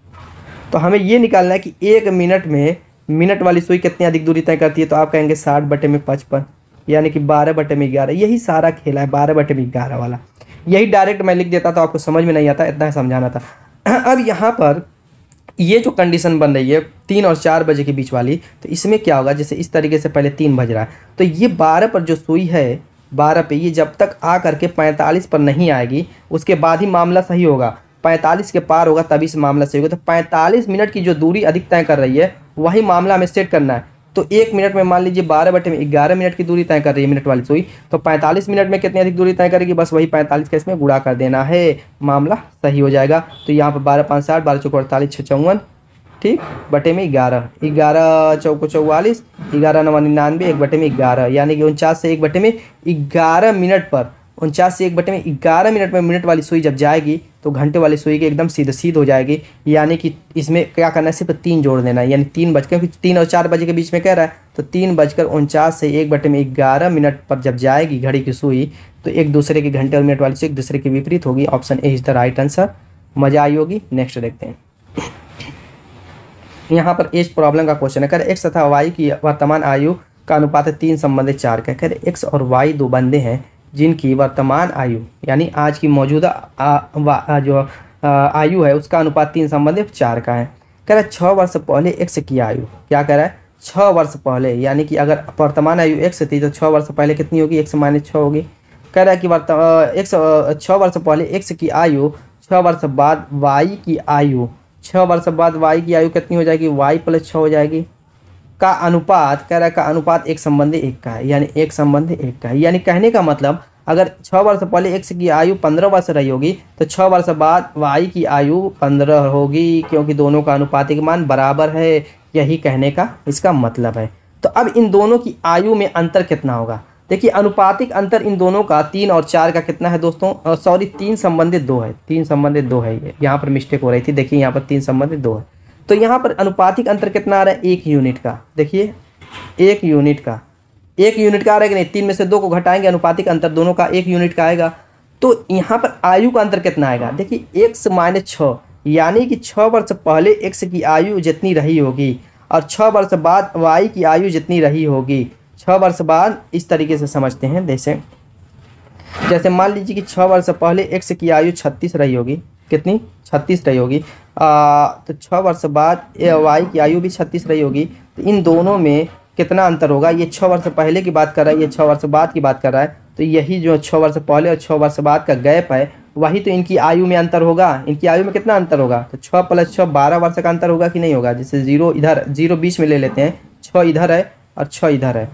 तो हमें ये निकालना है कि एक मिनट में मिनट वाली सुई कितनी अधिक दूरी तय करती है तो आप कहेंगे साठ बटे में पचपन यानी कि बारह बटे में ग्यारह यही सारा खेला है बारह बटे में ग्यारह वाला यही डायरेक्ट मैं लिख देता तो आपको समझ में नहीं आता इतना समझाना था *clears throat* अब यहाँ पर ये जो कंडीशन बन रही है तीन और चार बजे के बीच वाली तो इसमें क्या होगा जैसे इस तरीके से पहले तीन बज रहा है तो ये बारह पर जो सुई है बारह पे ये जब तक आ करके पैंतालीस पर नहीं आएगी उसके बाद ही मामला सही होगा पैंतालीस के पार होगा तभी इस मामला सही होगा तो पैंतालीस मिनट की जो दूरी अधिक तय कर रही है वही मामला हमें सेट करना है तो एक मिनट में मान लीजिए बारह बटे में ग्यारह मिनट की दूरी तय कर रही है मिनट वाली सुई तो पैंतालीस मिनट में कितनी अधिक दूरी तय करेगी बस वही पैंतालीस का इसमें गुड़ा कर देना है मामला सही हो जाएगा तो यहाँ पर बारह पाँच साठ बारह चौको अड़तालीस छः चौवन ठीक बटे में ग्यारह ग्यारह चौको चौवालीस ग्यारह नवा निन्यानवे एक बटे में ग्यारह यानी कि उनचास से एक बटे में ग्यारह मिनट पर उनचास से एक बटे में ग्यारह मिनट में मिनट वाली सुई जब जाएगी तो घंटे वाली सुई की एकदम सीधे सीध हो जाएगी यानी कि इसमें क्या करना है सिर्फ तीन जोड़ देना है यानी तीन बज क्योंकि तीन और चार बजे के बीच में कह रहा है तो तीन बजकर उनचास से एक बटे में ग्यारह मिनट पर जब जाएगी घड़ी की सुई तो एक दूसरे के घंटे और मिनट वाली सुई एक दूसरे की विपरीत होगी option A is the right answer मजा आई होगी नेक्स्ट देखते हैं यहाँ पर एज प्रॉब्लम का क्वेश्चन है रहे एक्स तथा वाई की वर्तमान आयु का अनुपात है तीन संबंधित चार का रहे एक्स और वाई दो बंदे हैं जिनकी वर्तमान आयु यानी आज की मौजूदा जो आयु है उसका अनुपात तीन संबंधित चार का है कह रहा है छः वर्ष पहले एक्स की आयु क्या कह रहा है छः वर्ष पहले यानी कि अगर वर्तमान आयु एक्स थी तो छः वर्ष पहले कितनी होगी एक्स माइनस छः होगी कह रहा है कि एक्स छः वर्ष पहले एक्स की आयु छः वर्ष बाद वाई की आयु छः वर्ष बाद वाई की आयु कितनी हो जाएगी वाई प्लस छः हो जाएगी का अनुपात कह रहा है का अनुपात एक संबंधी एक का है यानी एक संबंधी एक का है यानी कहने का मतलब अगर छः वर्ष पहले एक्स की आयु पंद्रह वर्ष रही होगी तो छः वर्ष बाद वाई की आयु पंद्रह होगी क्योंकि दोनों का अनुपातिक मान बराबर है यही कहने का इसका मतलब है तो अब इन दोनों की आयु में अंतर कितना होगा देखिए अनुपातिक अंतर इन दोनों का तीन और चार का कितना है दोस्तों सॉरी तीन संबंधित दो है तीन संबंधित दो है ये यहाँ पर मिस्टेक हो रही थी देखिए यहाँ पर तीन संबंधित दो है तो यहाँ पर अनुपातिक अंतर कितना आ रहा है एक यूनिट का देखिए एक यूनिट का एक यूनिट का आ रहा है कि नहीं तीन में से दो को घटाएंगे अनुपातिक अंतर दोनों का एक यूनिट का आएगा तो यहाँ पर आयु का अंतर कितना आएगा देखिए एक्स माइनस छः यानी कि छः वर्ष पहले एक्स की आयु जितनी रही होगी और छः वर्ष बाद वाई की आयु जितनी रही होगी छः वर्ष बाद इस तरीके से समझते हैं जैसे जैसे मान लीजिए कि छः वर्ष पहले एक्स की आयु छत्तीस रही होगी कितनी छत्तीस रही होगी तो छः वर्ष बाद वाई की आयु भी छत्तीस रही होगी तो इन दोनों में कितना अंतर होगा ये छः वर्ष पहले की बात कर रहा है ये छः वर्ष बाद की बात कर रहा है तो यही जो छः वर्ष पहले और छः वर्ष बाद का गैप है वही तो इनकी आयु में अंतर होगा इनकी आयु में कितना अंतर होगा तो छः प्लस छः बारह वर्ष का अंतर होगा कि नहीं होगा जैसे जीरो इधर जीरो बीस में ले लेते हैं छः इधर है और छः इधर है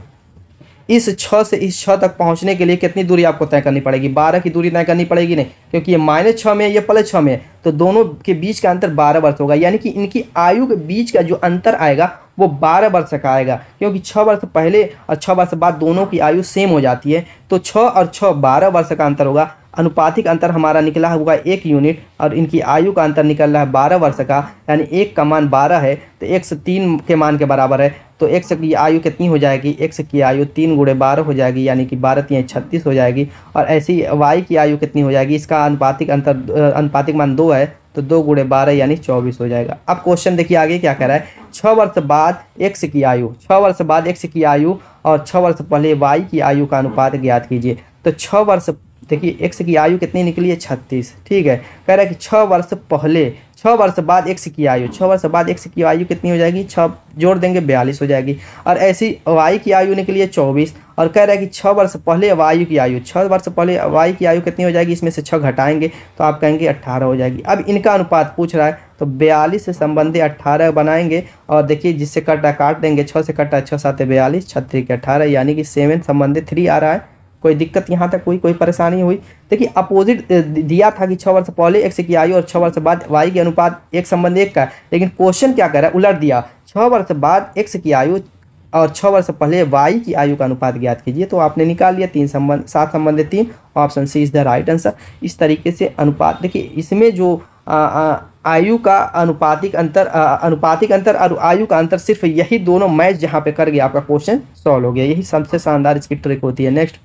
इस छः से इस छः तक पहुंचने के लिए कितनी दूरी आपको तय करनी पड़ेगी बारह की दूरी तय करनी पड़ेगी नहीं क्योंकि ये माइनस छः में है ये प्लस छः में है तो दोनों के बीच का अंतर बारह वर्ष होगा यानी कि इनकी आयु के बीच का जो अंतर आएगा वो बारह वर्ष का आएगा क्योंकि छः वर्ष पहले और छः वर्ष बाद दोनों की आयु सेम हो जाती है तो छः और छः बारह वर्ष का अंतर होगा अनुपातिक अंतर हमारा निकला हुआ है एक यूनिट और इनकी आयु का अंतर निकल रहा है बारह वर्ष का यानी एक का मान बारह है तो एक से तीन के मान के बराबर है तो एक से की आयु कितनी हो जाएगी एक से की आयु तीन गुड़े बारह हो जाएगी यानी कि बारह तीन छत्तीस हो जाएगी और ऐसी वाई की आयु कितनी हो जाएगी इसका अनुपातिक अंतर अनुपातिक मान दो है तो दो गुड़े बारह यानी चौबीस हो जाएगा अब क्वेश्चन देखिए आगे क्या कह रहा है छः वर्ष बाद से की आयु छः वर्ष बाद एक्स की आयु और छः वर्ष पहले वाई की आयु का अनुपात ज्ञात कीजिए तो छः वर्ष देखिए एक्स की आयु कितनी निकली है छत्तीस ठीक है कह रहा है कि छः वर्ष पहले छः वर्ष बाद एक्स की आयु छः वर्ष बाद एक्स की आयु कितनी हो जाएगी छः जोड़ देंगे बयालीस हो जाएगी और ऐसी वाई की आयु निकली है चौबीस और कह रहा है कि छः वर्ष पहले वायु की आयु छः वर्ष पहले वाई की आयु कितनी हो जाएगी इसमें से छः घटाएंगे तो आप कहेंगे अट्ठारह हो जाएगी अब इनका अनुपात पूछ रहा है तो बयालीस से संबंधित अट्ठारह बनाएंगे और देखिए जिससे कटा काट देंगे छः से कटा छः सात बयालीस छत्तीस के अट्ठारह यानी कि सेवन संबंधित थ्री आ रहा है कोई दिक्कत यहाँ तक हुई कोई परेशानी हुई देखिए अपोजिट दिया था कि छः वर्ष पहले एक्स की आयु और छः वर्ष बाद वाई के अनुपात एक संबंध एक का लेकिन क्वेश्चन क्या कर रहा है उलट दिया छः वर्ष बाद एक्स की आयु और छः वर्ष पहले वाई की आयु का अनुपात ज्ञात कीजिए तो आपने निकाल लिया तीन संबंध सात संबंध तीन option C is the right answer इस तरीके से अनुपात देखिए इसमें जो आ, आ, आयु का अनुपातिक अंतर आ, अनुपातिक अंतर और आयु का अंतर सिर्फ यही दोनों मैच जहाँ पे कर गया आपका क्वेश्चन सॉल्व हो गया यही सबसे शानदार इसकी ट्रिक होती है नेक्स्ट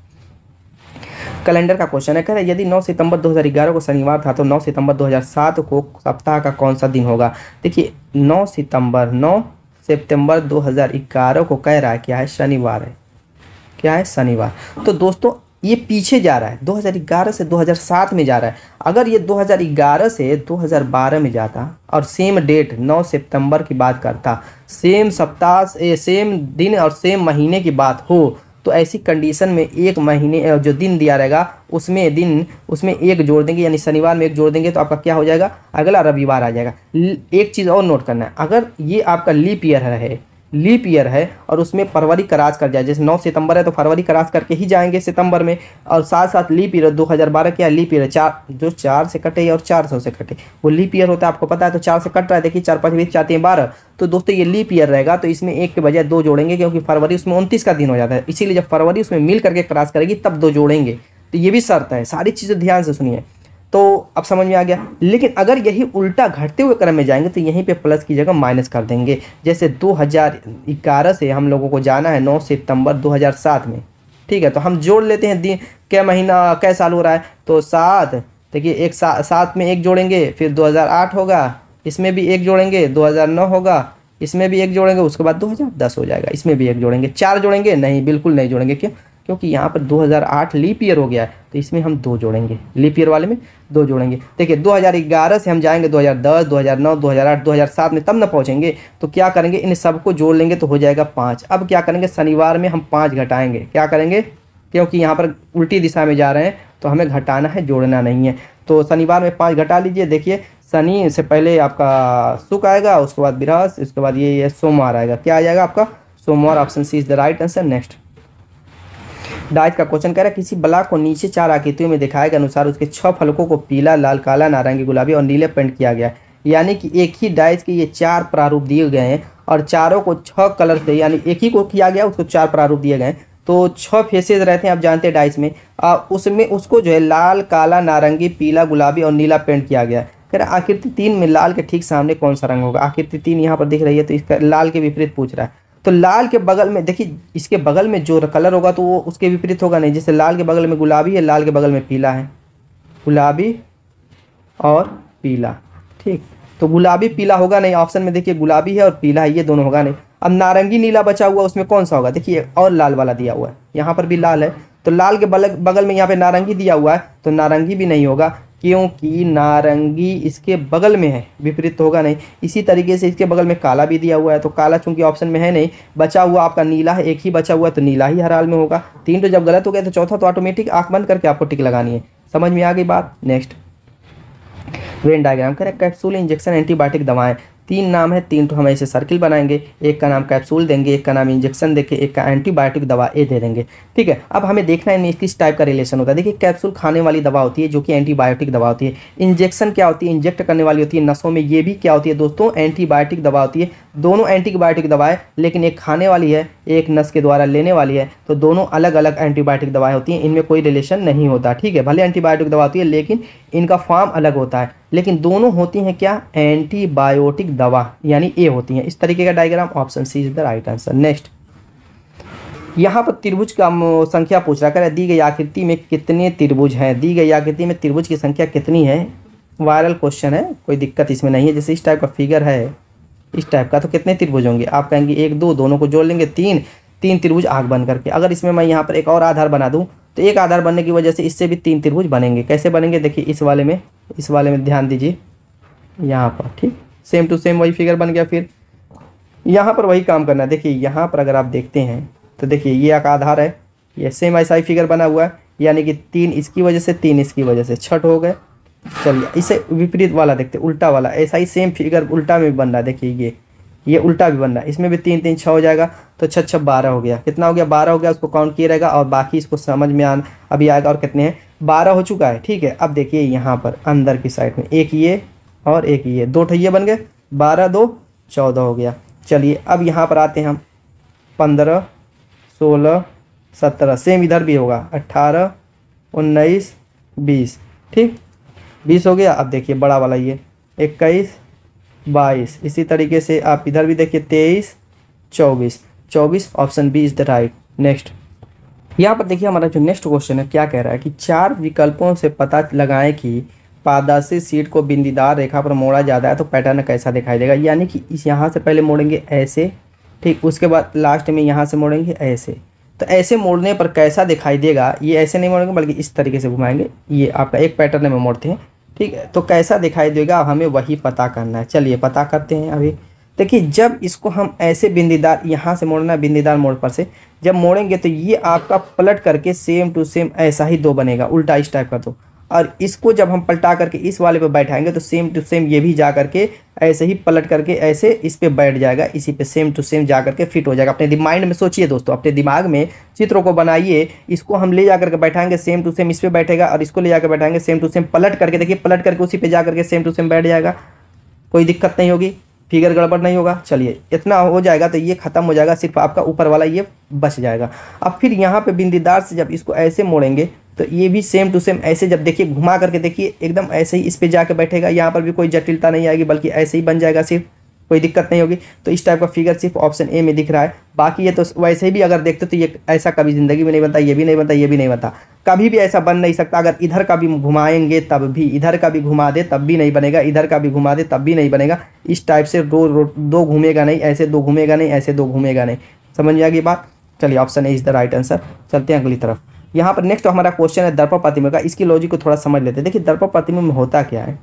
कैलेंडर का क्वेश्चन है कह रहे यदि 9 सितंबर 2011 को शनिवार था तो 9 सितंबर 2007 को सप्ताह का कौन सा दिन होगा देखिए 9 सितंबर 9 सितंबर 2011 को कह रहा है क्या है शनिवार है क्या है शनिवार तो दोस्तों ये पीछे जा रहा है 2011 से 2007 में जा रहा है अगर ये 2011 से 2012 में जाता और सेम डेट 9 सितंबर की बात करता सेम सप्ताह सेम दिन और सेम महीने की बात हो तो ऐसी कंडीशन में एक महीने जो दिन दिया रहेगा उसमें दिन उसमें एक जोड़ देंगे यानी शनिवार में एक जोड़ देंगे तो आपका क्या हो जाएगा अगला रविवार आ जाएगा एक चीज़ और नोट करना है अगर ये आपका लीप ईयर रहे लीप ईयर है और उसमें फरवरी क्रॉस कर जाए जैसे 9 सितंबर है तो फरवरी क्रॉस करके ही जाएंगे सितंबर में और साथ साथ लीप ईयर 2012 क्या लीप ईयर चार जो चार से कटे और चार सौ से कटे वो लीप ईयर होता है आपको पता है तो चार से कट रहा है देखिए चार पाँच बीस चाहते हैं बारह तो दोस्तों ये लीप ईयर रहेगा तो इसमें एक के बजाय दो जोड़ेंगे क्योंकि फरवरी उसमें उनतीस का दिन हो जाता है इसीलिए जब फरवरी उसमें मिल करके क्रास करेगी तब दो जोड़ेंगे तो ये भी शर्त है सारी चीज़ें ध्यान से सुनिए तो अब समझ में आ गया लेकिन अगर यही उल्टा घटते हुए क्रम में जाएंगे तो यहीं पे प्लस की जगह माइनस कर देंगे जैसे 2011 से हम लोगों को जाना है 9 सितंबर 2007 में ठीक है तो हम जोड़ लेते हैं दिन क्या महीना क्या साल हो रहा है तो सात देखिए एक सा, सात में एक जोड़ेंगे फिर 2008 होगा इसमें भी एक जोड़ेंगे दो होगा इसमें भी एक जोड़ेंगे उसके बाद दो हो जाएगा इसमें भी एक जोड़ेंगे चार जोड़ेंगे नहीं बिल्कुल नहीं जोड़ेंगे क्यों क्योंकि यहाँ पर 2008 लीप ईयर हो गया है तो इसमें हम दो जोड़ेंगे लीप ईयर वाले में दो जोड़ेंगे देखिए 2011 से हम जाएंगे 2010 2009 2008 2007 में तब ना पहुँचेंगे तो क्या करेंगे इन सबको जोड़ लेंगे तो हो जाएगा पाँच अब क्या करेंगे शनिवार में हम पाँच घटाएँगे क्या करेंगे क्योंकि यहाँ पर उल्टी दिशा में जा रहे हैं तो हमें घटाना है जोड़ना नहीं है तो शनिवार में पाँच घटा लीजिए देखिए शनि से पहले आपका सुख आएगा उसके बाद बिरास उसके बाद ये, ये सोमवार आएगा क्या आ जाएगा आपका सोमवार option C is the right answer next dice का क्वेश्चन कह रहा है किसी ब्लॉक को नीचे चार आकृतियों में दिखाए गए अनुसार उसके छह फलकों को पीला लाल काला नारंगी गुलाबी और नीले पेंट किया गया है यानी कि एक ही डाइज के ये चार प्रारूप दिए गए हैं और चारों को छह कलर से यानी एक ही को किया गया उसको चार प्रारूप दिए गए हैं तो छह फेसेज रहते हैं आप जानते हैं डाइस में आ, उसमें उसको जो है लाल काला नारंगी पीला गुलाबी और नीला पेंट किया गया है कह रहा आकृति तीन में लाल के ठीक सामने कौन सा रंग होगा आकृति तीन यहाँ पर दिख रही है तो इसका लाल के विपरीत पूछ रहा है तो लाल के बगल में देखिए इसके बगल में जो कलर होगा तो वो उसके विपरीत होगा नहीं जैसे लाल के बगल में गुलाबी है लाल के बगल में पीला है गुलाबी और पीला ठीक तो गुलाबी पीला होगा नहीं ऑप्शन में देखिए गुलाबी है और पीला है ये दोनों होगा नहीं अब नारंगी नीला बचा हुआ उसमें कौन सा होगा देखिए और लाल वाला दिया हुआ है यहाँ पर भी लाल है तो लाल के बगल में यहाँ पे नारंगी दिया हुआ है तो नारंगी भी नहीं होगा क्योंकि नारंगी इसके बगल में है विपरीत होगा नहीं इसी तरीके से इसके बगल में काला भी दिया हुआ है तो काला चूंकि ऑप्शन में है नहीं बचा हुआ आपका नीला है एक ही बचा हुआ है तो नीला ही हर हाल में होगा तीन तो जब गलत हो गया तो चौथा तो ऑटोमेटिक आंख बंद करके आपको टिक लगानी है समझ में आ गई बात नेक्स्ट वेन डायग्राम करें कैप्सूल इंजेक्शन एंटीबायोटिक दवाएं तीन नाम है तीन तो हम ऐसे सर्किल बनाएंगे एक का नाम कैप्सूल देंगे एक का नाम इंजेक्शन देंगे एक का एंटीबायोटिक दवा ए दे देंगे ठीक है अब हमें देखना है किस टाइप का रिलेशन होता है देखिए कैप्सूल खाने वाली दवा होती है जो कि एंटीबायोटिक दवा होती है इंजेक्शन क्या होती है इंजेक्ट करने वाली होती है नसों में ये भी क्या होती है दोस्तों एंटीबायोटिक दवा होती है दोनों एंटीबायोटिक दवाएं लेकिन एक खाने वाली है एक नस के द्वारा लेने वाली है तो दोनों अलग अलग एंटीबायोटिक दवाएं होती हैं इनमें कोई रिलेशन नहीं होता ठीक है भले एंटीबायोटिक दवा होती है लेकिन इनका फॉर्म अलग होता है लेकिन दोनों होती हैं क्या एंटीबायोटिक दवा यानी ए होती हैं इस तरीके का diagram option C is the right answer next यहाँ पर त्रिभुज का संख्या पूछ रहा है दी गई आकृति में कितने त्रिभुज हैं दी गई आकृति में त्रिभुज की संख्या कितनी है वायरल क्वेश्चन है कोई दिक्कत इसमें नहीं है जैसे इस टाइप का फिगर है इस टाइप का तो कितने त्रिभुज होंगे आप कहेंगे एक दो दोनों को जोड़ लेंगे तीन तीन त्रिभुज आग बन करके अगर इसमें मैं यहाँ पर एक और आधार बना दूँ तो एक आधार बनने की वजह से इससे भी तीन त्रिभुज बनेंगे कैसे बनेंगे देखिए इस वाले में इस वाले में ध्यान दीजिए यहाँ पर ठीक सेम टू सेम वही फिगर बन गया फिर यहाँ पर वही काम करना है देखिए यहाँ पर अगर आप देखते हैं तो देखिए ये एक आधार है ये सेम ऐसा ही फिगर बना हुआ है यानी कि तीन इसकी वजह से तीन इसकी वजह से छठ हो गए चलिए इसे विपरीत वाला देखते उल्टा वाला ऐसा ही सेम फिगर उल्टा में भी बन रहा है देखिए ये ये उल्टा भी बन रहा है इसमें भी तीन तीन छः हो जाएगा तो छः छः बारह हो गया कितना हो गया बारह हो गया उसको काउंट किया रहेगा और बाकी इसको समझ में आना अभी आएगा और कितने हैं बारह हो चुका है ठीक है अब देखिए यहाँ पर अंदर की साइड में एक ये और एक ये दो ठैये बन गए बारह दो चौदह हो गया चलिए अब यहाँ पर आते हैं हम पंद्रह सोलह सत्रह सेम इधर भी होगा अट्ठारह उन्नीस बीस ठीक बीस हो गया अब देखिए बड़ा वाला ये इक्कीस बाईस इसी तरीके से आप इधर भी देखिए तेईस चौबीस चौबीस option B is the right next यहाँ पर देखिए हमारा जो नेक्स्ट क्वेश्चन है क्या कह रहा है कि चार विकल्पों से पता लगाएं कि पारदर्शी सीट को बिंदीदार रेखा पर मोड़ा जाता है तो पैटर्न कैसा दिखाई देगा यानी कि इस यहाँ से पहले मोड़ेंगे ऐसे ठीक उसके बाद लास्ट में यहाँ से मोड़ेंगे ऐसे तो ऐसे मोड़ने पर कैसा दिखाई देगा ये ऐसे नहीं मोड़ेंगे बल्कि इस तरीके से घुमाएंगे ये आपका एक पैटर्न में मोड़ते हैं ठीक है तो कैसा दिखाई देगा हमें वही पता करना है चलिए पता करते हैं अभी देखिए जब इसको हम ऐसे बिंदीदार यहाँ से मोड़ना है बिंदीदार मोड़ पर से जब मोड़ेंगे तो ये आपका पलट करके सेम टू सेम ऐसा ही दो बनेगा उल्टा इस टाइप का दो और इसको जब हम पलटा करके इस वाले पे बैठाएंगे तो सेम टू सेम ये भी जा करके ऐसे ही पलट करके ऐसे इस पर बैठ जाएगा इसी पे सेम टू सेम जा करके फिट हो जाएगा अपने माइंड में सोचिए दोस्तों अपने दिमाग में चित्रों को बनाइए इसको हम ले जा करके बैठाएंगे सेम टू सेम इस पे बैठेगा और इसको ले जाकर बैठाएंगे सेम टू सेम पलट करके देखिए पलट करके उसी पर जा करके सेम टू सेम बैठ जाएगा कोई दिक्कत नहीं होगी फिगर गड़बड़ नहीं होगा चलिए इतना हो जाएगा तो ये खत्म हो जाएगा सिर्फ आपका ऊपर वाला ये बच जाएगा अब फिर यहाँ पे बिंदीदार से जब इसको ऐसे मोड़ेंगे तो ये भी सेम टू सेम ऐसे जब देखिए घुमा करके देखिए एकदम ऐसे ही इस पर जाके बैठेगा यहाँ पर भी कोई जटिलता नहीं आएगी बल्कि ऐसे ही बन जाएगा सिर्फ कोई दिक्कत नहीं होगी तो इस टाइप का फिगर सिर्फ ऑप्शन ए में दिख रहा है बाकी ये तो वैसे भी अगर देखते तो ये ऐसा कभी ज़िंदगी में नहीं बनता ये भी नहीं बनता ये भी नहीं बनता कभी भी ऐसा बन नहीं सकता अगर इधर का भी घुमाएंगे तब भी इधर का भी घुमा दे तब भी नहीं बनेगा इधर का भी घुमा दे तब भी नहीं बनेगा इस टाइप से दो दो घूमेगा नहीं ऐसे दो घूमेगा नहीं ऐसे दो घूमेगा नहीं समझ में आ गई बात चलिए option A is the right answer चलते हैं अगली तरफ यहाँ पर नेक्स्ट तो हमारा क्वेश्चन है दर्पण प्रतिमा का इसकी लॉजिक को थोड़ा समझ लेते हैं देखिए दर्पण प्रतिमा में होता क्या है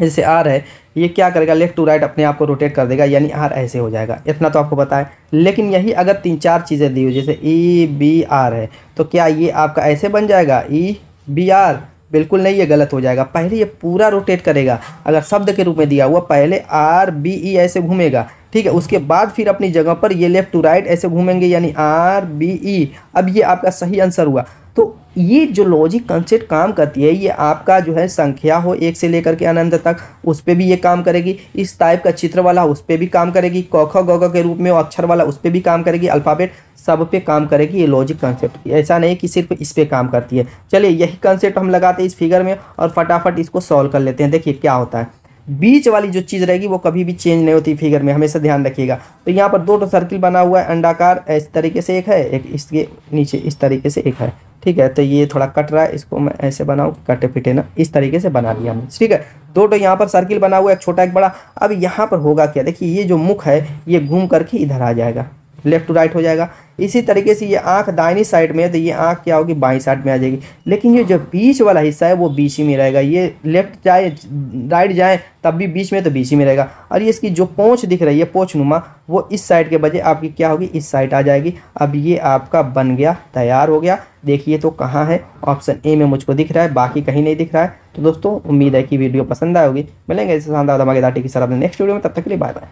जैसे आर है ये क्या करेगा लेफ्ट टू राइट अपने आप को रोटेट कर देगा यानी आर ऐसे हो जाएगा इतना तो आपको पता है लेकिन यही अगर तीन चार चीज़ें दी हो जैसे ई बी आर है तो क्या ये आपका ऐसे बन जाएगा ई बी आर बिल्कुल नहीं ये गलत हो जाएगा पहले ये पूरा रोटेट करेगा अगर शब्द के रूप में दिया हुआ पहले आर बी ई ऐसे घूमेगा ठीक है उसके बाद फिर अपनी जगह पर ये लेफ्ट टू राइट ऐसे घूमेंगे यानी आर बी ई अब ये आपका सही आंसर हुआ तो ये जो लॉजिक कंसेप्ट काम करती है ये आपका जो है संख्या हो एक से लेकर के अनंत तक उस पर भी ये काम करेगी इस टाइप का चित्र वाला उस पर भी काम करेगी क ख ग के रूप में अक्षर वाला उस पर भी काम करेगी अल्फ़ाबेट सब पे काम करेगी ये लॉजिक कंसेप्ट ऐसा नहीं कि सिर्फ इस पर काम करती है चलिए यही कंसेप्ट हम लगाते हैं इस फिगर में और फटाफट इसको सॉल्व कर लेते हैं देखिए क्या होता है बीच वाली जो चीज़ रहेगी वो कभी भी चेंज नहीं होती फिगर में हमेशा ध्यान रखिएगा तो यहाँ पर दो तो सर्किल बना हुआ है अंडाकार इस तरीके से एक है एक इसके नीचे इस तरीके से एक है ठीक है तो ये थोड़ा कट रहा है इसको मैं ऐसे बनाऊँ कटे पिटे ना इस तरीके से बना लिया हमने ठीक है दो तो यहाँ पर सर्किल बना हुआ है छोटा एक बड़ा अब यहाँ पर होगा क्या देखिए ये जो मुख है ये घूम करके इधर आ जाएगा लेफ्ट टू राइट हो जाएगा इसी तरीके से ये आंख दाहिनी साइड में है तो ये आंख क्या होगी बाई साइड में आ जाएगी लेकिन ये जो बीच वाला हिस्सा है वो बीच ही में रहेगा ये लेफ्ट जाए राइट जाए तब भी बीच में तो बीच ही में रहेगा और ये इसकी जो पोंछ दिख रही है पोछ नुमा वो इस साइड के बजाय आपकी क्या होगी इस साइड आ जाएगी अब ये आपका बन गया तैयार हो गया देखिए तो कहाँ है ऑप्शन ए में मुझको दिख रहा है बाकी कहीं नहीं दिख रहा है तो दोस्तों उम्मीद है कि वीडियो पसंद आएगी मिलेंगे इस शानदार धमाकेदार टी की सर अपने नेक्स्ट वीडियो में तब तक के लिए बाय बाय